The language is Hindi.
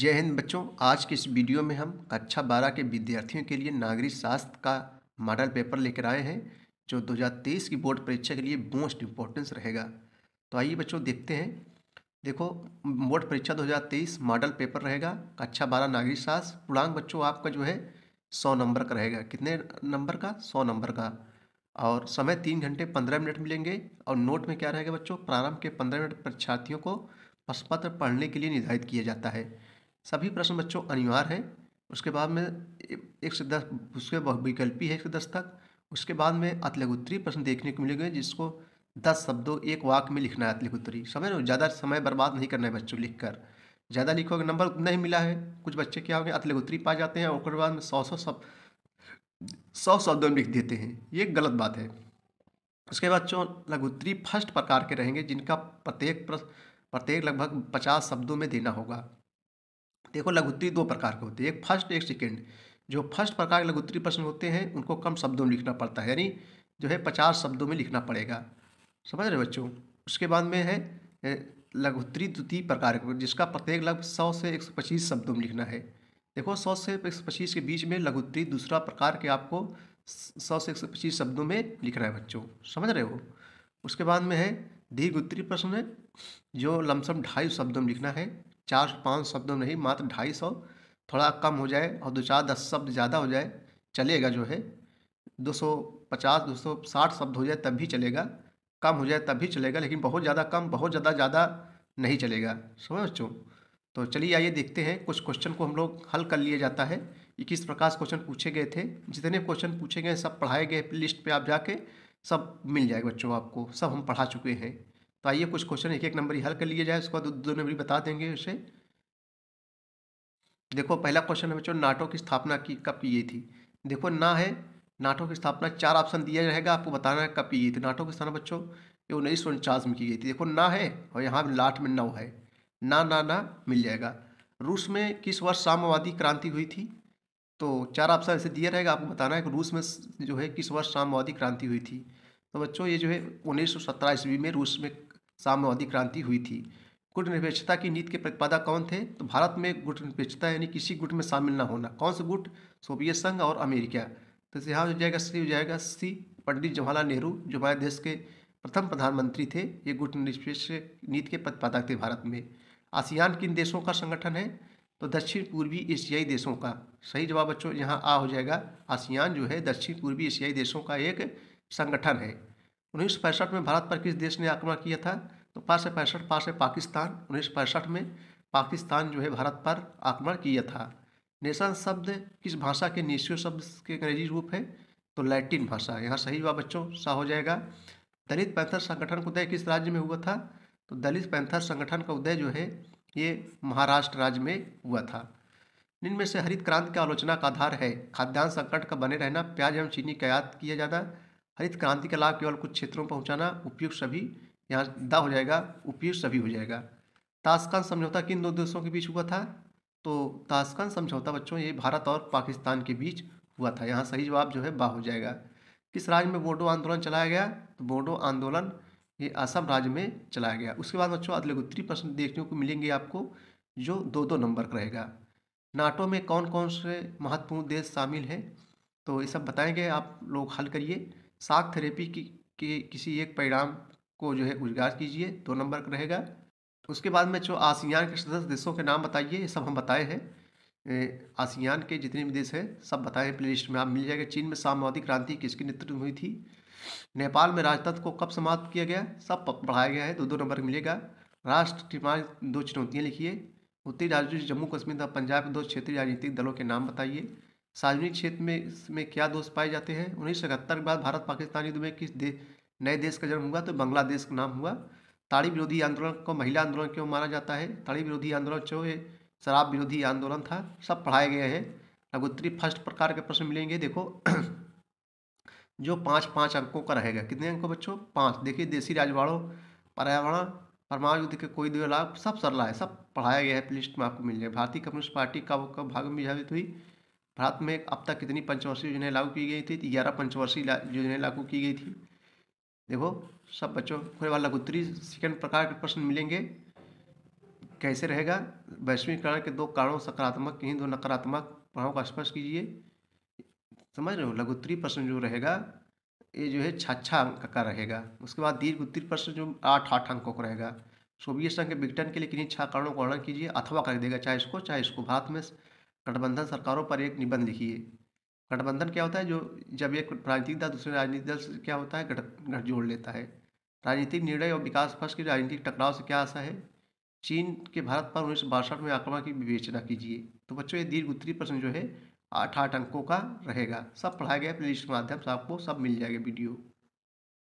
जय हिंद बच्चों आज के इस वीडियो में हम कक्षा बारह के विद्यार्थियों के लिए नागरिक शास्त्र का मॉडल पेपर लेकर आए हैं जो 2023 की बोर्ड परीक्षा के लिए मोस्ट इम्पोर्टेंस रहेगा तो आइए बच्चों देखते हैं देखो बोर्ड परीक्षा 2023 मॉडल पेपर रहेगा कक्षा बारह नागरिक शास्त्र पूर्णांग बच्चों आपका जो है सौ नंबर का रहेगा कितने नंबर का सौ नंबर का और समय तीन घंटे पंद्रह मिनट मिलेंगे और नोट में क्या रहेगा बच्चों प्रारंभ के पंद्रह मिनट परीक्षार्थियों को प्रश्न पत्र पढ़ने के लिए निर्धारित किया जाता है सभी प्रश्न बच्चों अनिवार्य है उसके बाद में एक से दस उसके विकल्पी है एक से दस तक उसके बाद में अतलगुत्री प्रश्न देखने को मिलेंगे जिसको दस शब्दों एक वाक में लिखना है अतलगुत्री समझ लो ज़्यादा समय बर्बाद नहीं करना है बच्चों लिख कर ज़्यादा लिखोगे नंबर नहीं मिला है कुछ बच्चे क्या हो गए अतलगुत्री पा जाते हैं और बाद में सौ सौ सब सौ शब्दों में लिख देते हैं ये गलत बात है उसके बाद जो लघुत्री फर्स्ट प्रकार के रहेंगे जिनका प्रत्येक प्रत्येक लगभग पचास शब्दों में देना होगा देखो लघुत्तरी दो प्रकार के होते हैं एक फर्स्ट एक सेकेंड जो फर्स्ट प्रकार के लघुत्तरी प्रश्न होते हैं उनको कम शब्दों में लिखना पड़ता है यानी जो है पचास शब्दों में लिखना पड़ेगा समझ रहे बच्चों उसके बाद में है लघुत्तरी द्वितीय प्रकार जिसका प्रत्येक लगभग सौ से एक सौ पच्चीस शब्दों में लिखना है देखो सौ से एक सौ पच्चीस के बीच में लघुत्तरी दूसरा प्रकार के आपको सौ से एक सौ पच्चीस शब्दों में लिखना है बच्चों समझ रहे हो उसके बाद में है दीर्घ उत्तरी प्रश्न जो लमसम ढाई शब्दों में लिखना है चार पाँच शब्दों नहीं मात्र ढाई सौ थोड़ा कम हो जाए और दो चार दस शब्द ज़्यादा हो जाए चलेगा जो है दो सौ पचास दो सौ साठ शब्द हो जाए तब भी चलेगा कम हो जाए तब भी चलेगा लेकिन बहुत ज़्यादा कम बहुत ज़्यादा ज़्यादा नहीं चलेगा समझ बच्चों तो चलिए आइए देखते हैं कुछ क्वेश्चन को हम लोग हल कर लिया जाता है कि किस प्रकार से क्वेश्चन पूछे गए थे जितने क्वेश्चन पूछे गए सब पढ़ाए गए लिस्ट पर आप जाके सब मिल जाएगा बच्चों आपको सब हम पढ़ा चुके हैं तो आइए कुछ क्वेश्चन एक एक नंबर हल कर लिए जाए उसके बाद दो नंबर बता देंगे उसे देखो पहला क्वेश्चन है बच्चों नाटो की स्थापना की कब की गई थी देखो ना है नाटो की स्थापना चार ऑप्शन दिया जाएगा आपको बताना है कब की गई थी नाटो की स्थापना बच्चों ये उन्नीस सौ उनचास में की गई थी देखो ना है और यहाँ लाट में नौ है ना ना ना मिल जाएगा रूस में किस वर्ष साम्यवादी क्रांति हुई थी तो चार ऑप्शन ऐसे दिया रहेगा आपको बताना है कि रूस में जो है किस वर्ष साम्यवादी क्रांति हुई थी तो बच्चों ये जो है उन्नीस सौ ईस्वी में रूस में साम्यवादी क्रांति हुई थी गुटनिरपेक्षता की नीति के प्रतिपादक कौन थे तो भारत में गुटनिरपेक्षता यानी किसी गुट में शामिल ना होना कौन सा गुट सोवियत संघ और अमेरिका तो यहाँ हो जाएगा सी हो जाएगा सी पंडित जवाहरलाल नेहरू जो हमारे देश के प्रथम प्रधानमंत्री थे ये गुट निरपेक्ष नीति के प्रतिपादक थे भारत में आसियान किन देशों का संगठन है तो दक्षिण पूर्वी एशियाई देशों का सही जवाब बच्चों यहाँ आ हो जाएगा आसियान जो है दक्षिण पूर्वी एशियाई देशों का एक संगठन है उन्नीस पैंसठ में भारत पर किस देश ने आक्रमण किया था तो पाँच सौ पैंसठ पाँच है पाकिस्तान उन्नीस सौ पैंसठ में पाकिस्तान जो है भारत पर आक्रमण किया था नेशन शब्द किस भाषा के नेशियो शब्द के अंग्रेजी रूप है तो लैटिन भाषा यहाँ सही हुआ बच्चों सा हो जाएगा दलित पैंथर संगठन का उदय किस राज्य में हुआ था तो दलित पैंथर संगठन का उदय जो है ये महाराष्ट्र राज्य में हुआ था इनमें से हरित क्रांति की आलोचना का आधार है खाद्यान्न संकट का बने रहना प्याज एवं चीनी का आयात किया जाना हरित क्रांति का लाभ केवल कुछ क्षेत्रों में पहुँचाना उपयुक्त सभी यहाँ द हो जाएगा उपयुक्त सभी हो जाएगा ताशकान समझौता किन दो देशों के बीच हुआ था तो ताशकान समझौता बच्चों ये भारत और पाकिस्तान के बीच हुआ था यहाँ सही जवाब जो है बा हो जाएगा किस राज्य में बोडो आंदोलन चलाया गया तो बोडो आंदोलन ये असम राज्य में चलाया गया उसके बाद बच्चों अगले उत्तरी प्रश्न देखने को मिलेंगे आपको जो दो दो नंबर का रहेगा नाटो में कौन कौन से महत्वपूर्ण देश शामिल हैं तो ये सब बताएंगे आप लोग हल करिए शाक थेरेपी की के किसी एक परिणाम को जो है उजगार कीजिए दो नंबर का रहेगा उसके बाद में जो आसियान के सदस्य देशों के नाम बताइए ये सब हम बताए हैं आसियान के जितने भी देश हैं सब बताए हैं प्लेलिस्ट में आप मिल जाएगा चीन में सामवादी क्रांति किसके नेतृत्व हुई थी नेपाल में राजतंत्र को कब समाप्त किया गया सब बढ़ाया गया है दो दो नंबर मिलेगा राष्ट्र निर्माण दो चुनौतियाँ लिखिए उत्तरी राज्यों जम्मू कश्मीर तथा पंजाब में दो क्षेत्रीय राजनीतिक दलों के नाम बताइए सार्वजनिक क्षेत्र में इसमें क्या दोष पाए जाते हैं उन्नीस सौ इकहत्तर के बाद भारत पाकिस्तान युद्ध में किस दे, नए देश का जन्म हुआ तो बांग्लादेश का नाम हुआ ताड़ी विरोधी आंदोलन को महिला आंदोलन क्यों माना जाता है ताड़ी विरोधी आंदोलन जो है शराब विरोधी आंदोलन था सब पढ़ाए गए हैं लघुत्तरी फर्स्ट प्रकार के प्रश्न मिलेंगे देखो जो पाँच पाँच अंकों का रहेगा कितने अंकों बच्चों पाँच देखिए देसी राजवाड़ों पर्यावरण परमाणु युद्ध के कोई दो लाभ सब सरला है सब पढ़ाया गया है लिस्ट में आपको मिल जाएगा भारतीय कम्युनिस्ट पार्टी का भाग में विभाजित हुई भारत में अब तक कितनी पंचवर्षीय योजनाएं लागू की गई थी ग्यारह पंचवर्षीय योजनाएं लागू की गई थी देखो सब बच्चों को लघु उत्तरी सेकंड प्रकार के प्रश्न मिलेंगे कैसे रहेगा वैश्वीकरण के दो कारणों सकारात्मक कहीं दो नकारात्मक प्रभाव का स्पर्श कीजिए समझ रहे हो उत्तरी प्रश्न जो रहेगा ये जो है छाछा अंक का रहेगा उसके बाद दीर्घ उत्तरी प्रश्न जो आठ आठ अंकों का रहेगा सोवियत संघ के विघटन के लिए किन्हीं छह कारणों का वर्णन कीजिए अथवा कर देगा चाहे इसको चाहे इसको भारत में गठबंधन सरकारों पर एक निबंध लिखिए गठबंधन क्या होता है जो जब एक राजनीतिक दल दूसरे राजनीतिक दल से क्या होता है गठ गठजोड़ लेता है राजनीतिक निर्णय और विकास पक्ष के राजनीतिक टकराव से क्या आशा है चीन के भारत पर उन्नीस बासठ में आक्रमण की विवेचना कीजिए तो बच्चों ये दीर्घ उत्तरी प्रश्न जो है आठ आठ अंकों का रहेगा सब पढ़ाया गया प्ले लिस्ट के माध्यम से आपको सब मिल जाएगा वीडियो